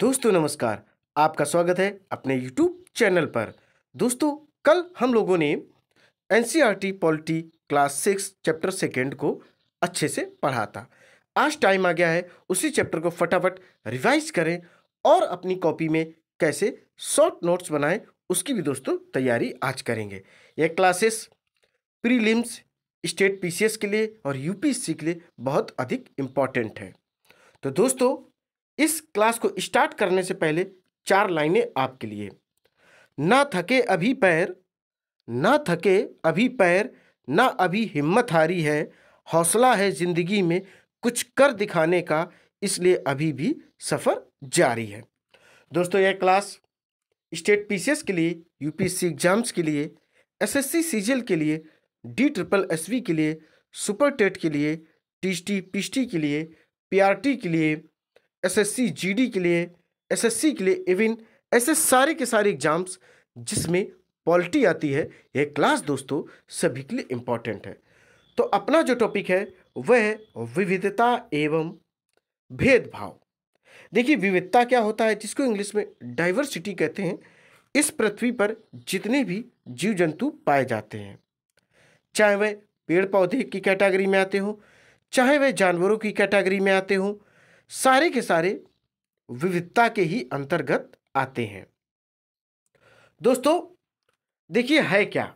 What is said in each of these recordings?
दोस्तों नमस्कार आपका स्वागत है अपने यूट्यूब चैनल पर दोस्तों कल हम लोगों ने N C polity class six chapter second को अच्छे से पढ़ा था आज टाइम आ गया है उसी चैप्टर को फटाफट रिवाइज करें और अपनी कॉपी में कैसे शॉर्ट नोट्स बनाएं उसकी भी दोस्तों तैयारी आज करेंगे यह क्लासेस प्रीलिम्स स्टेट पीसीएस के लिए और यूपीएससी के लिए बहुत अधिक इम्पॉर्टेंट है तो दोस्तों इस क्लास को स्टार्ट करने से पहले चार लाइनें आपके लिए ना थके अभी पैर ना थके अभी पैर ना अभी हिम्मत हारी है हौसला है ज़िंदगी में कुछ कर दिखाने का इसलिए अभी भी सफ़र जारी है दोस्तों यह क्लास स्टेट पीसीएस के लिए यूपीएससी एग्ज़ाम्स के लिए एसएससी सीजीएल के लिए डी ट्रिपल एसवी के लिए सुपर टेट के लिए टीएसटी टी के लिए पीआरटी के लिए एसएससी जीडी के लिए एसएससी के लिए इवन ऐसे सारे के सारे एग्जाम्स जिसमें पॉलिटी आती है यह क्लास दोस्तों सभी के लिए इम्पॉर्टेंट है तो अपना जो टॉपिक है वह विविधता एवं भेदभाव देखिए विविधता क्या होता है जिसको इंग्लिश में डाइवर्सिटी कहते हैं इस पृथ्वी पर जितने भी जीव जंतु पाए जाते हैं चाहे वह पेड़ पौधे की कैटेगरी में आते हों चाहे वह जानवरों की कैटेगरी में आते हों सारे के सारे विविधता के ही अंतर्गत आते हैं दोस्तों देखिए है क्या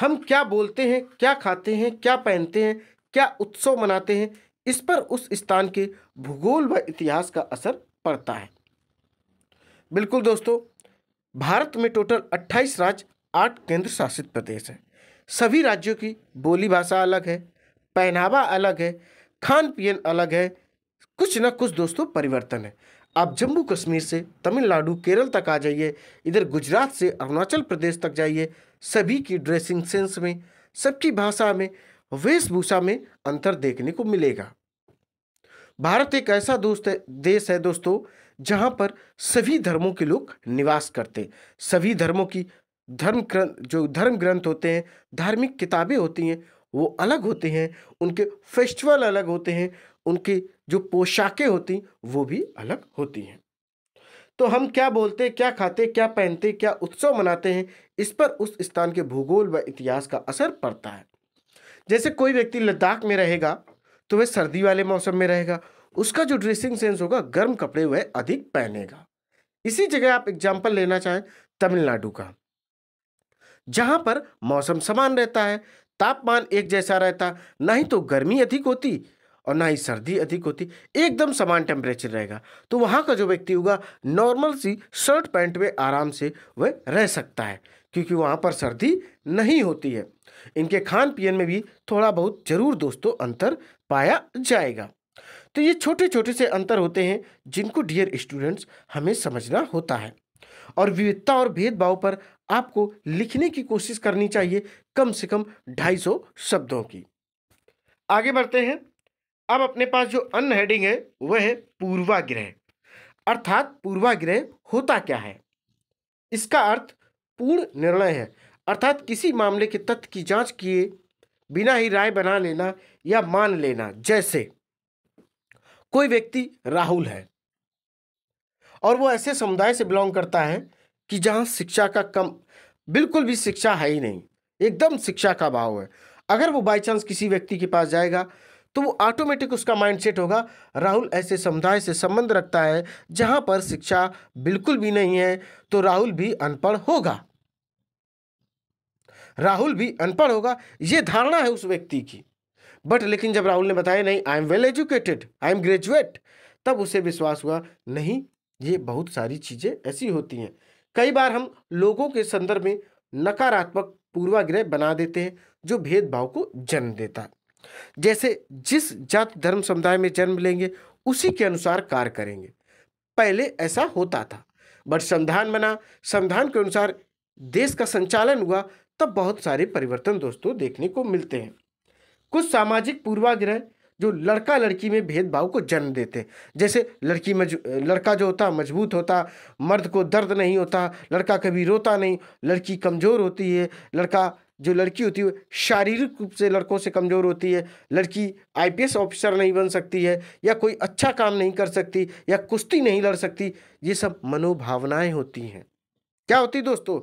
हम क्या बोलते हैं क्या खाते हैं क्या पहनते हैं क्या उत्सव मनाते हैं इस पर उस स्थान के भूगोल व इतिहास का असर पड़ता है बिल्कुल दोस्तों भारत में टोटल 28 राज्य आठ केंद्र शासित प्रदेश हैं सभी राज्यों की बोली भाषा अलग है पहनावा अलग है खान पीन अलग है कुछ ना कुछ दोस्तों परिवर्तन है आप जम्मू कश्मीर से तमिलनाडु केरल तक आ जाइए इधर गुजरात से अरुणाचल प्रदेश तक जाइए सभी की ड्रेसिंग सेंस में सबकी भाषा में वेशभूषा में अंतर देखने को मिलेगा भारत एक ऐसा दोस्त देश है दोस्तों जहाँ पर सभी धर्मों के लोग निवास करते सभी धर्मों की धर्म ग्रंथ जो धर्म ग्रंथ होते हैं धार्मिक किताबें होती हैं वो अलग होते हैं उनके फेस्टिवल अलग होते हैं उनकी जो पोशाकें होती वो भी अलग होती हैं तो हम क्या बोलते क्या खाते क्या पहनते क्या उत्सव मनाते हैं इस पर उस स्थान के भूगोल व इतिहास का असर पड़ता है जैसे कोई व्यक्ति लद्दाख में रहेगा तो वह सर्दी वाले मौसम में रहेगा उसका जो ड्रेसिंग सेंस होगा गर्म कपड़े वह अधिक पहनेगा इसी जगह आप एग्जाम्पल लेना चाहें तमिलनाडु का जहाँ पर मौसम समान रहता है तापमान एक जैसा रहता नहीं तो गर्मी अधिक होती और ना ही सर्दी अधिक होती एकदम समान टेम्परेचर रहेगा तो वहाँ का जो व्यक्ति होगा नॉर्मल सी शर्ट पैंट में आराम से वह रह सकता है क्योंकि वहाँ पर सर्दी नहीं होती है इनके खान पीन में भी थोड़ा बहुत जरूर दोस्तों अंतर पाया जाएगा तो ये छोटे छोटे से अंतर होते हैं जिनको डियर स्टूडेंट्स हमें समझना होता है और विविधता और भेदभाव पर आपको लिखने की कोशिश करनी चाहिए कम से कम 250 शब्दों की आगे बढ़ते हैं अब अपने पास जो अन्य हेडिंग है वह है पूर्वाग्रह अर्थात पूर्वाग्रह होता क्या है इसका अर्थ पूर्ण निर्णय है अर्थात किसी मामले के तथ्य की जांच किए बिना ही राय बना लेना या मान लेना जैसे कोई व्यक्ति राहुल है और वो ऐसे समुदाय से बिलोंग करता है कि जहां शिक्षा का कम बिल्कुल भी शिक्षा है ही नहीं एकदम शिक्षा का अभाव है अगर वो बाई चांस किसी व्यक्ति के पास जाएगा तो वो ऑटोमेटिक उसका माइंडसेट होगा राहुल ऐसे समुदाय से संबंध रखता है जहाँ पर शिक्षा बिल्कुल भी नहीं है तो राहुल भी अनपढ़ होगा राहुल भी अनपढ़ होगा ये धारणा है उस व्यक्ति की बट लेकिन जब राहुल ने बताया नहीं I am well educated I am graduate तब उसे विश्वास हुआ नहीं ये बहुत सारी चीज़ें ऐसी होती हैं कई बार हम लोगों के संदर्भ में नकारात्मक पूर्वाग्रह बना देते हैं जो भेदभाव को जन्म देता है जैसे जिस जात धर्म समुदाय में जन्म लेंगे उसी के अनुसार कार्य करेंगे पहले ऐसा होता था बट संविधान बना संविधान के अनुसार देश का संचालन हुआ तब बहुत सारे परिवर्तन दोस्तों देखने को मिलते हैं कुछ सामाजिक पूर्वाग्रह जो लड़का लड़की में भेदभाव को जन्म देते हैं जैसे लड़की मज लड़का जो होता मजबूत होता मर्द को दर्द नहीं होता लड़का कभी रोता नहीं लड़की कमज़ोर होती है लड़का जो लड़की होती है शारीरिक रूप से लड़कों से कमज़ोर होती है लड़की आईपीएस ऑफिसर नहीं बन सकती है या कोई अच्छा काम नहीं कर सकती या कुश्ती नहीं लड़ सकती ये सब मनोभावनाएं होती हैं क्या होती दोस्तों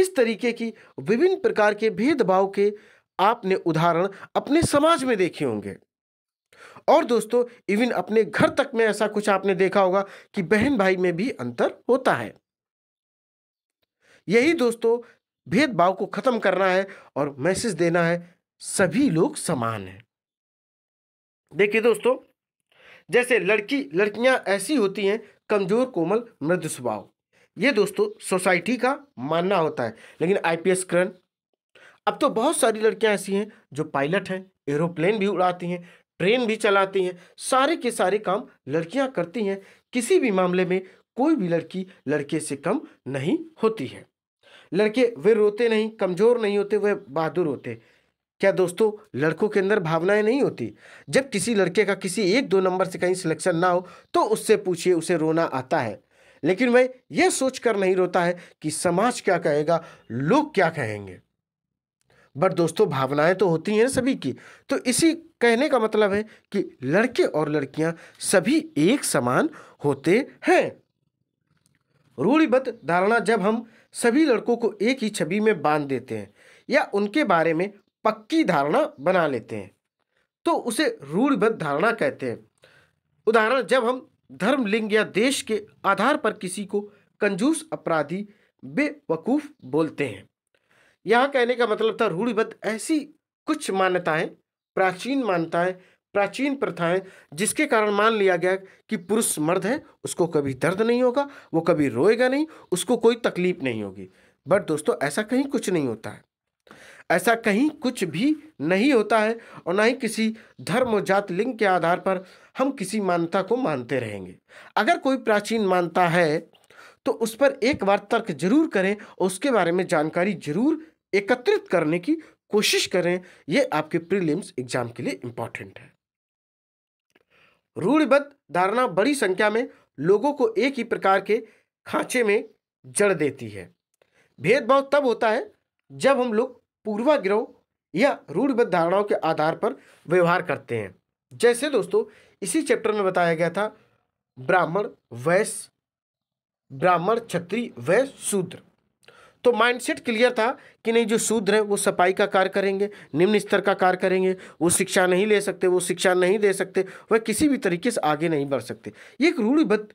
इस तरीके की विभिन्न प्रकार के भेदभाव के आपने उदाहरण अपने समाज में देखे होंगे और दोस्तों इवन अपने घर तक में ऐसा कुछ आपने देखा होगा कि बहन भाई में भी अंतर होता है यही दोस्तों भेदभाव को खत्म करना है और मैसेज देना है सभी लोग समान हैं देखिए दोस्तों जैसे लड़की लड़कियां ऐसी होती हैं कमजोर कोमल मृद स्वभाव ये दोस्तों सोसाइटी का मानना होता है लेकिन आईपीएस पी अब तो बहुत सारी लड़कियां ऐसी हैं जो पायलट हैं एरोप्लेन भी उड़ाती हैं ट्रेन भी चलाती हैं सारे के सारे काम लड़कियां करती हैं किसी भी मामले में कोई भी लड़की लड़के से कम नहीं होती है लड़के वे रोते नहीं कमज़ोर नहीं होते वे बहादुर होते क्या दोस्तों लड़कों के अंदर भावनाएं नहीं होती जब किसी लड़के का किसी एक दो नंबर से कहीं सिलेक्शन ना हो तो उससे पूछिए उसे रोना आता है लेकिन वह यह सोचकर नहीं रोता है कि समाज क्या कहेगा लोग क्या कहेंगे बट दोस्तों भावनाएं तो होती हैं सभी की तो इसी कहने का मतलब है कि लड़के और लड़कियां सभी एक समान होते हैं रूढ़िबद्ध धारणा जब हम सभी लड़कों को एक ही छवि में बांध देते हैं या उनके बारे में पक्की धारणा बना लेते हैं तो उसे रूढ़बद्ध धारणा कहते हैं उदाहरण जब हम धर्म लिंग या देश के आधार पर किसी को कंजूस अपराधी बेवकूफ़ बोलते हैं यहाँ कहने का मतलब था रूढ़िबद्ध ऐसी कुछ मान्यताएं प्राचीन मान्यताएं प्राचीन प्रथाएं जिसके कारण मान लिया गया कि पुरुष मर्द है उसको कभी दर्द नहीं होगा वो कभी रोएगा नहीं उसको कोई तकलीफ नहीं होगी बट दोस्तों ऐसा कहीं कुछ नहीं होता है ऐसा कहीं कुछ भी नहीं होता है और ना ही किसी धर्म और जात लिंग के आधार पर हम किसी मान्यता को मानते रहेंगे अगर कोई प्राचीन मानता है तो उस पर एक बार तर्क जरूर करें और उसके बारे में जानकारी जरूर एकत्रित करने की कोशिश करें ये आपके प्रीलिम्स एग्जाम के लिए इम्पॉर्टेंट है रूढ़िबद्ध धारणा बड़ी संख्या में लोगों को एक ही प्रकार के खांचे में जड़ देती है भेदभाव तब होता है जब हम लोग पूर्वाग्रह या रूढ़िबद्ध धारणाओं के आधार पर व्यवहार करते हैं जैसे दोस्तों इसी चैप्टर में बताया गया था ब्राह्मण वैश्य ब्राह्मण क्षत्रिय वैश्य शूद्र तो माइंडसेट क्लियर था कि नहीं जो शूद्र है वो सफाई का कार्य करेंगे निम्न स्तर का कार्य करेंगे वो शिक्षा नहीं ले सकते वो शिक्षा नहीं दे सकते वह किसी भी तरीके से आगे नहीं बढ़ सकते ये एक रूढ़िबद्ध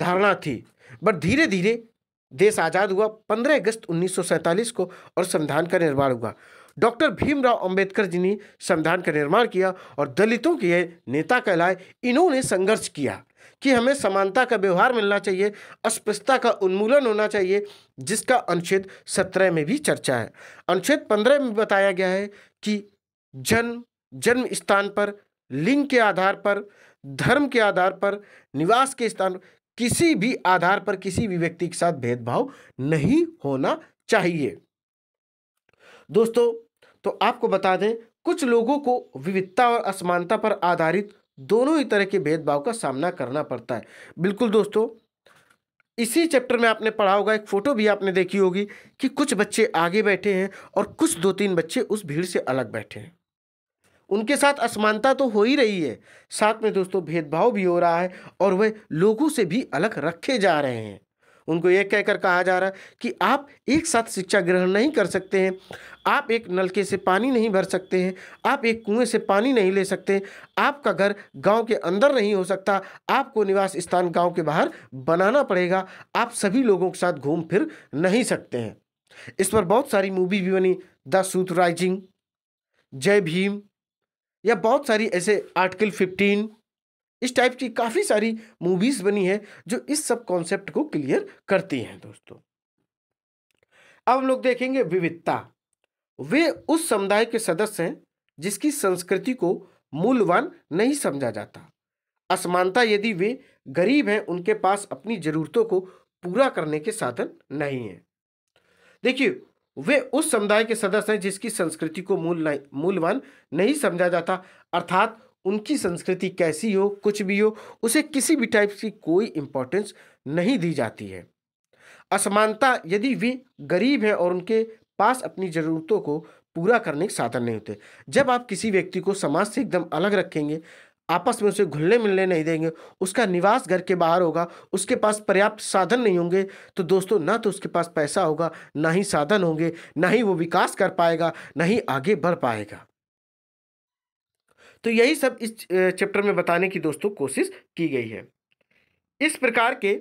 धारणा थी बट धीरे धीरे देश आज़ाद हुआ 15 अगस्त 1947 को और संविधान का निर्माण हुआ डॉक्टर भीमराव अंबेडकर जी ने संविधान का निर्माण किया और दलितों के नेता कहलाए इन्होंने संघर्ष किया कि हमें समानता का व्यवहार मिलना चाहिए अस्पृश्यता का उन्मूलन होना चाहिए जिसका अनुच्छेद सत्रह में भी चर्चा है अनुच्छेद पंद्रह में बताया गया है कि जन्म जन्म स्थान पर लिंग के आधार पर धर्म के आधार पर निवास के स्थान किसी भी आधार पर किसी भी व्यक्ति के साथ भेदभाव नहीं होना चाहिए दोस्तों तो आपको बता दें कुछ लोगों को विविधता और असमानता पर आधारित दोनों ही तरह के भेदभाव का सामना करना पड़ता है बिल्कुल दोस्तों इसी चैप्टर में आपने पढ़ा होगा एक फ़ोटो भी आपने देखी होगी कि कुछ बच्चे आगे बैठे हैं और कुछ दो तीन बच्चे उस भीड़ से अलग बैठे हैं उनके साथ असमानता तो हो ही रही है साथ में दोस्तों भेदभाव भी हो रहा है और वह लोगों से भी अलग रखे जा रहे हैं उनको ये कहकर कहा जा रहा है कि आप एक साथ शिक्षा ग्रहण नहीं कर सकते हैं आप एक नलके से पानी नहीं भर सकते हैं आप एक कुएं से पानी नहीं ले सकते आपका घर गांव के अंदर नहीं हो सकता आपको निवास स्थान गांव के बाहर बनाना पड़ेगा आप सभी लोगों के साथ घूम फिर नहीं सकते हैं इस पर बहुत सारी मूवी भी बनी द सूत राइजिंग जय भीम या बहुत सारी ऐसे आर्टिकल फिफ्टीन इस टाइप की काफ़ी सारी मूवीज़ बनी है जो इस सब कॉन्सेप्ट को क्लियर करती हैं दोस्तों अब हम लोग देखेंगे विविधता वे उस समुदाय के सदस्य हैं जिसकी संस्कृति को मूलवान नहीं समझा जाता असमानता यदि वे गरीब हैं उनके पास अपनी ज़रूरतों को पूरा करने के साधन नहीं है देखिए वे उस समुदाय के सदस्य हैं जिसकी संस्कृति को मूल मूलवान नहीं समझा जाता अर्थात उनकी संस्कृति कैसी हो कुछ भी हो उसे किसी भी टाइप की कोई इम्पोर्टेंस नहीं दी जाती है असमानता यदि वे गरीब हैं और उनके पास अपनी ज़रूरतों को पूरा करने के साधन नहीं होते जब आप किसी व्यक्ति को समाज से एकदम अलग रखेंगे आपस में उसे घुलने मिलने नहीं देंगे उसका निवास घर के बाहर होगा उसके पास पर्याप्त साधन नहीं होंगे तो दोस्तों ना तो उसके पास पैसा होगा ना ही साधन होंगे ना ही वो विकास कर पाएगा ना ही आगे बढ़ पाएगा तो यही सब इस चैप्टर में बताने की दोस्तों कोशिश की गई है इस प्रकार के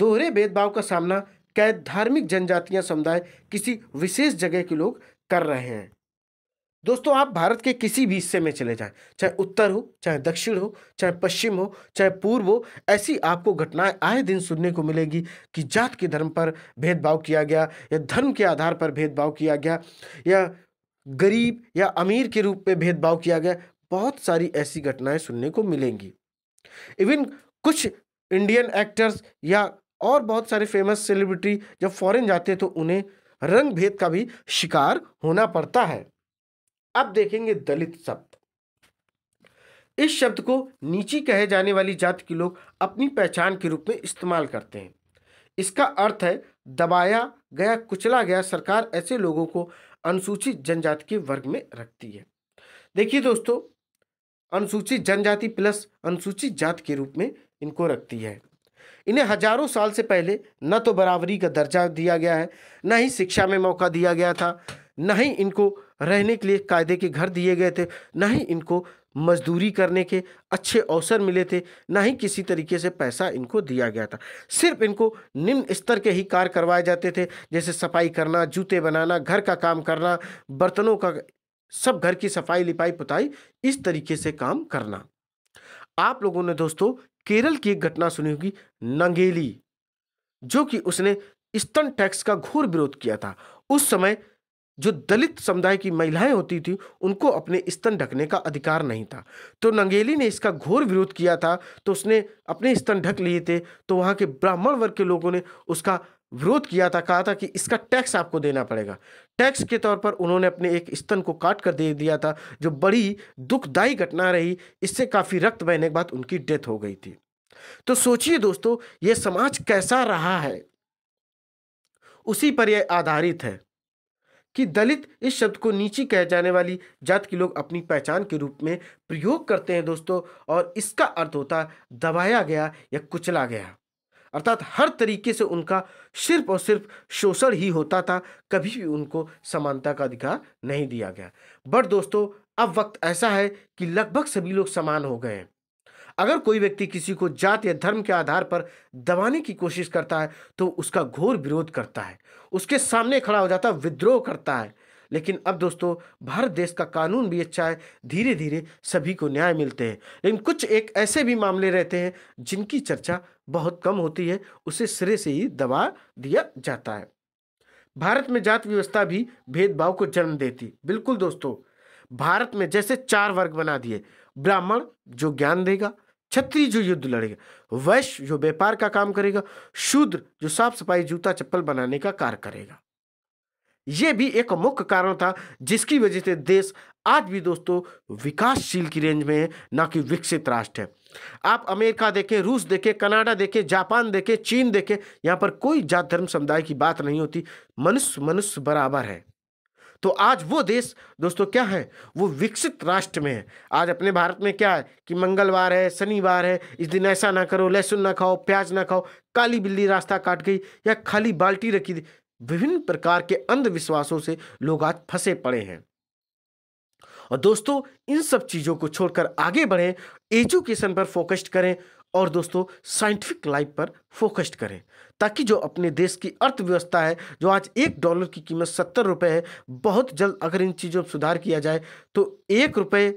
दोहरे भेदभाव का सामना कैद धार्मिक जनजातीय समुदाय किसी विशेष जगह के लोग कर रहे हैं दोस्तों आप भारत के किसी भी हिस्से में चले जाएं चाहे उत्तर हो चाहे दक्षिण हो चाहे पश्चिम हो चाहे पूर्व हो ऐसी आपको घटनाएं आए दिन सुनने को मिलेगी कि जात के धर्म पर भेदभाव किया गया या धर्म के आधार पर भेदभाव किया गया या गरीब या अमीर के रूप में भेदभाव किया गया बहुत सारी ऐसी घटनाएं सुनने को मिलेंगी इवन कुछ इंडियन एक्टर्स या और बहुत सारे फेमस सेलिब्रिटी जब फॉरेन जाते हैं तो उन्हें रंग भेद का भी शिकार होना पड़ता है अब देखेंगे दलित शब्द इस शब्द को नीची कहे जाने वाली जाति के लोग अपनी पहचान के रूप में इस्तेमाल करते हैं इसका अर्थ है दबाया गया कुचला गया सरकार ऐसे लोगों को अनुसूचित जनजाति के वर्ग में रखती है देखिए दोस्तों अनुसूचित जनजाति प्लस अनुसूचित जात के रूप में इनको रखती है इन्हें हजारों साल से पहले न तो बराबरी का दर्जा दिया गया है न ही शिक्षा में मौका दिया गया था न ही इनको रहने के लिए कायदे के घर दिए गए थे न ही इनको मजदूरी करने के अच्छे अवसर मिले थे ना ही किसी तरीके से पैसा इनको दिया गया था सिर्फ इनको निम्न स्तर के ही कार्य करवाए जाते थे जैसे सफाई करना जूते बनाना घर का काम करना बर्तनों का सब घर की सफाई लिपाई पुताई इस तरीके से काम करना आप लोगों ने दोस्तों केरल की एक घटना सुनी होगी नंगेली जो कि उसने स्तन टैक्स का घोर विरोध किया था उस समय जो दलित समुदाय की महिलाएं होती थी उनको अपने स्तन ढकने का अधिकार नहीं था तो नंगेली ने इसका घोर विरोध किया था तो उसने अपने स्तन ढक लिए थे तो वहाँ के ब्राह्मण वर्ग के लोगों ने उसका विरोध किया था कहा था कि इसका टैक्स आपको देना पड़ेगा टैक्स के तौर पर उन्होंने अपने एक स्तन को काट कर दे दिया था जो बड़ी दुखदायी घटना रही इससे काफ़ी रक्त बहने के बाद उनकी डेथ हो गई थी तो सोचिए दोस्तों ये समाज कैसा रहा है उसी पर यह आधारित है कि दलित इस शब्द को नीची कह जाने वाली जात के लोग अपनी पहचान के रूप में प्रयोग करते हैं दोस्तों और इसका अर्थ होता दबाया गया या कुचला गया अर्थात हर तरीके से उनका सिर्फ और सिर्फ शोषण ही होता था कभी भी उनको समानता का अधिकार नहीं दिया गया बट दोस्तों अब वक्त ऐसा है कि लगभग सभी लोग समान हो गए हैं अगर कोई व्यक्ति किसी को जात या धर्म के आधार पर दबाने की कोशिश करता है तो उसका घोर विरोध करता है उसके सामने खड़ा हो जाता है विद्रोह करता है लेकिन अब दोस्तों भारत देश का कानून भी अच्छा है धीरे धीरे सभी को न्याय मिलते हैं लेकिन कुछ एक ऐसे भी मामले रहते हैं जिनकी चर्चा बहुत कम होती है उसे सिरे से ही दबा दिया जाता है भारत में जात व्यवस्था भी भेदभाव को जन्म देती बिल्कुल दोस्तों भारत में जैसे चार वर्ग बना दिए ब्राह्मण जो ज्ञान देगा क्षत्रिय जो युद्ध लड़ेगा वैश्य जो व्यापार का काम करेगा शूद्र जो साफ सफाई जूता चप्पल बनाने का कार्य करेगा ये भी एक मुख्य कारण था जिसकी वजह से देश आज भी दोस्तों विकासशील की रेंज में है ना कि विकसित राष्ट्र है आप अमेरिका देखें रूस देखें कनाडा देखें जापान देखें चीन देखें यहाँ पर कोई जात धर्म समुदाय की बात नहीं होती मनुष्य मनुष्य बराबर है तो आज वो देश दोस्तों क्या है वो विकसित राष्ट्र में है आज अपने भारत में क्या है कि मंगलवार है शनिवार है इस दिन ऐसा ना करो लहसुन ना खाओ प्याज ना खाओ काली बिल्ली रास्ता काट गई या खाली बाल्टी रखी विभिन्न प्रकार के अंधविश्वासों से लोग आज फंसे पड़े हैं और दोस्तों इन सब चीज़ों को छोड़कर आगे बढ़ें एजुकेशन पर फोकस्ड करें और दोस्तों साइंटिफिक लाइफ पर फोकस्ड करें ताकि जो अपने देश की अर्थव्यवस्था है जो आज एक डॉलर की कीमत सत्तर रुपये है बहुत जल्द अगर इन चीज़ों पर सुधार किया जाए तो एक रुपये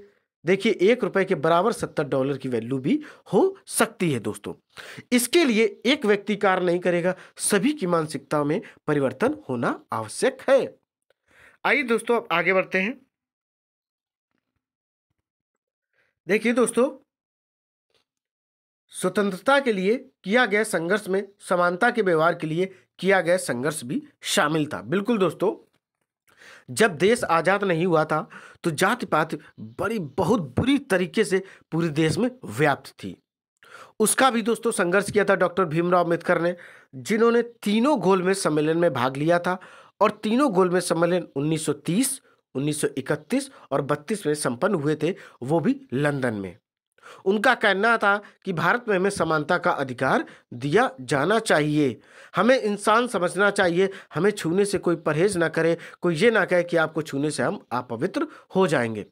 देखिए एक रुपए के बराबर सत्तर डॉलर की वैल्यू भी हो सकती है दोस्तों इसके लिए एक व्यक्ति कार्य नहीं करेगा सभी की मानसिकता में परिवर्तन होना आवश्यक है आइए दोस्तों अब आगे बढ़ते हैं देखिए दोस्तों स्वतंत्रता के लिए किया गया संघर्ष में समानता के व्यवहार के लिए किया गया संघर्ष भी शामिल था बिल्कुल दोस्तों जब देश आज़ाद नहीं हुआ था तो जाति पाति बड़ी बहुत बुरी तरीके से पूरे देश में व्याप्त थी उसका भी दोस्तों संघर्ष किया था डॉक्टर भीमराव अम्बेडकर ने जिन्होंने तीनों गोलमेज सम्मेलन में भाग लिया था और तीनों गोलमेज सम्मेलन 1930, 1931 और 32 में संपन्न हुए थे वो भी लंदन में उनका कहना था कि भारत में हमें समानता का अधिकार दिया जाना चाहिए हमें इंसान समझना चाहिए हमें छूने से कोई परहेज ना करे कोई ये ना कहे कि आपको छूने से हम अपवित्र हो जाएंगे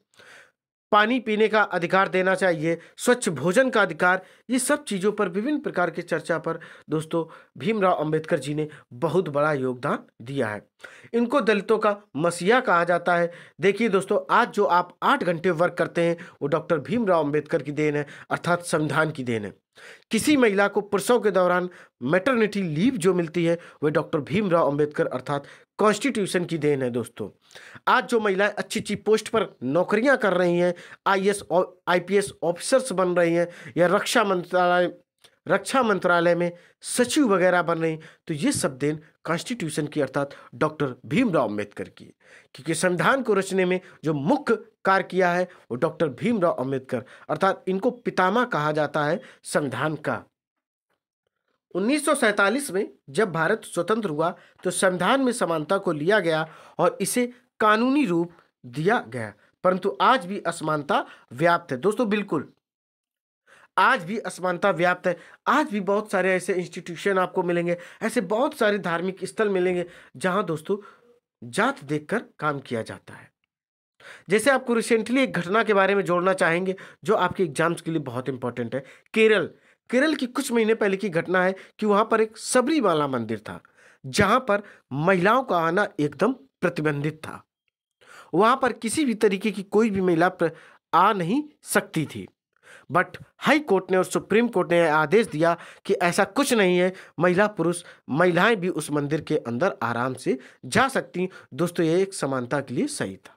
पानी पीने का अधिकार देना चाहिए स्वच्छ भोजन का अधिकार ये सब चीज़ों पर विभिन्न प्रकार की चर्चा पर दोस्तों भीमराव अंबेडकर जी ने बहुत बड़ा योगदान दिया है इनको दलितों का मसीहा कहा जाता है देखिए दोस्तों आज जो आप आठ घंटे वर्क करते हैं वो डॉक्टर भीमराव अंबेडकर की देन है अर्थात संविधान की देन है किसी महिला को प्रसव के दौरान मैटरनिटी लीव जो मिलती है वह डॉक्टर भीमराव अंबेडकर अर्थात कॉन्स्टिट्यूशन की देन है दोस्तों आज जो महिलाएं अच्छी अच्छी पोस्ट पर नौकरियां कर रही हैं आई एस आईपीएस ऑफिसर्स बन रही हैं या रक्षा मंत्रालय रक्षा मंत्रालय में सचिव वगैरह बन रही तो ये सब देन कॉन्स्टिट्यूशन की अर्थात डॉक्टर भीमराव अम्बेडकर की क्योंकि संविधान को रचने में जो मुख्य कार्य किया है वो डॉक्टर भीमराव अम्बेडकर अर्थात इनको पितामा कहा जाता है संविधान का 1947 में जब भारत स्वतंत्र हुआ तो संविधान में समानता को लिया गया और इसे कानूनी रूप दिया गया परंतु आज भी असमानता व्याप्त है दोस्तों बिल्कुल आज भी असमानता व्याप्त है आज भी बहुत सारे ऐसे इंस्टीट्यूशन आपको मिलेंगे ऐसे बहुत सारे धार्मिक स्थल मिलेंगे जहां दोस्तों जात देखकर काम किया जाता है जैसे आपको रिसेंटली एक घटना के बारे में जोड़ना चाहेंगे जो आपके एग्जाम्स के लिए बहुत इंपॉर्टेंट है केरल केरल की कुछ महीने पहले की घटना है कि वहां पर एक सबरीमाला मंदिर था जहां पर महिलाओं का आना एकदम प्रतिबंधित था वहाँ पर किसी भी तरीके की कोई भी महिला आ नहीं सकती थी बट हाई कोर्ट ने और सुप्रीम कोर्ट ने आदेश दिया कि ऐसा कुछ नहीं है महिला पुरुष महिलाएं भी उस मंदिर के अंदर आराम से जा सकती दोस्तों ये एक समानता के लिए सही था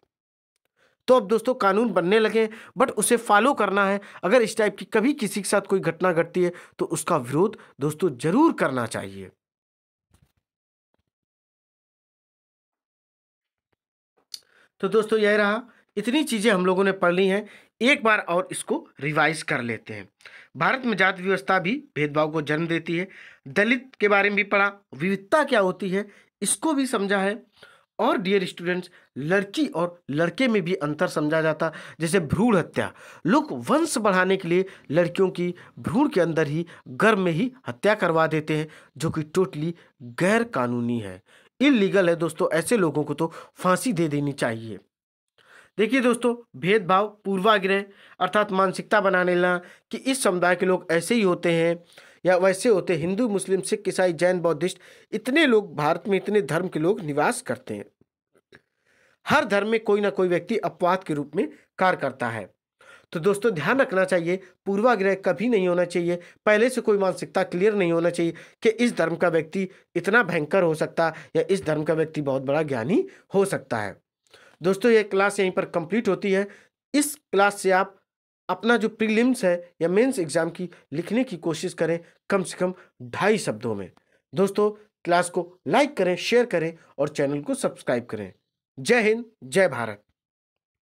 तो अब दोस्तों कानून बनने लगे बट उसे फॉलो करना है अगर इस टाइप की कभी किसी के साथ कोई घटना घटती है तो उसका विरोध दोस्तों जरूर करना चाहिए तो दोस्तों यह रहा इतनी चीज़ें हम लोगों ने पढ़ ली हैं एक बार और इसको रिवाइज कर लेते हैं भारत में जात व्यवस्था भी भेदभाव को जन्म देती है दलित के बारे में भी पढ़ा विविधता क्या होती है इसको भी समझा है और डियर स्टूडेंट्स लड़की और लड़के में भी अंतर समझा जाता जैसे भ्रूण हत्या लोग वंश बढ़ाने के लिए लड़कियों की भ्रूण के अंदर ही गर्भ में ही हत्या करवा देते हैं जो कि टोटली गैर कानूनी है इलीगल है दोस्तों ऐसे लोगों को तो फांसी दे देनी चाहिए देखिए दोस्तों भेदभाव पूर्वाग्रह अर्थात मानसिकता बना लेना कि इस समुदाय के लोग ऐसे ही होते हैं या वैसे होते हिंदू मुस्लिम सिख ईसाई जैन बौद्धिस्ट इतने लोग भारत में इतने धर्म के लोग निवास करते हैं हर धर्म में कोई ना कोई व्यक्ति अपवाद के रूप में कार्य करता है तो दोस्तों ध्यान रखना चाहिए पूर्वाग्रह कभी नहीं होना चाहिए पहले से कोई मानसिकता क्लियर नहीं होना चाहिए कि इस धर्म का व्यक्ति इतना भयंकर हो सकता या इस धर्म का व्यक्ति बहुत बड़ा ज्ञानी हो सकता है दोस्तों ये क्लास यहीं पर कंप्लीट होती है इस क्लास से आप अपना जो प्रीलिम्स है या मेंस एग्ज़ाम की लिखने की कोशिश करें कम से कम ढाई शब्दों में दोस्तों क्लास को लाइक करें शेयर करें और चैनल को सब्सक्राइब करें जय हिंद जय भारत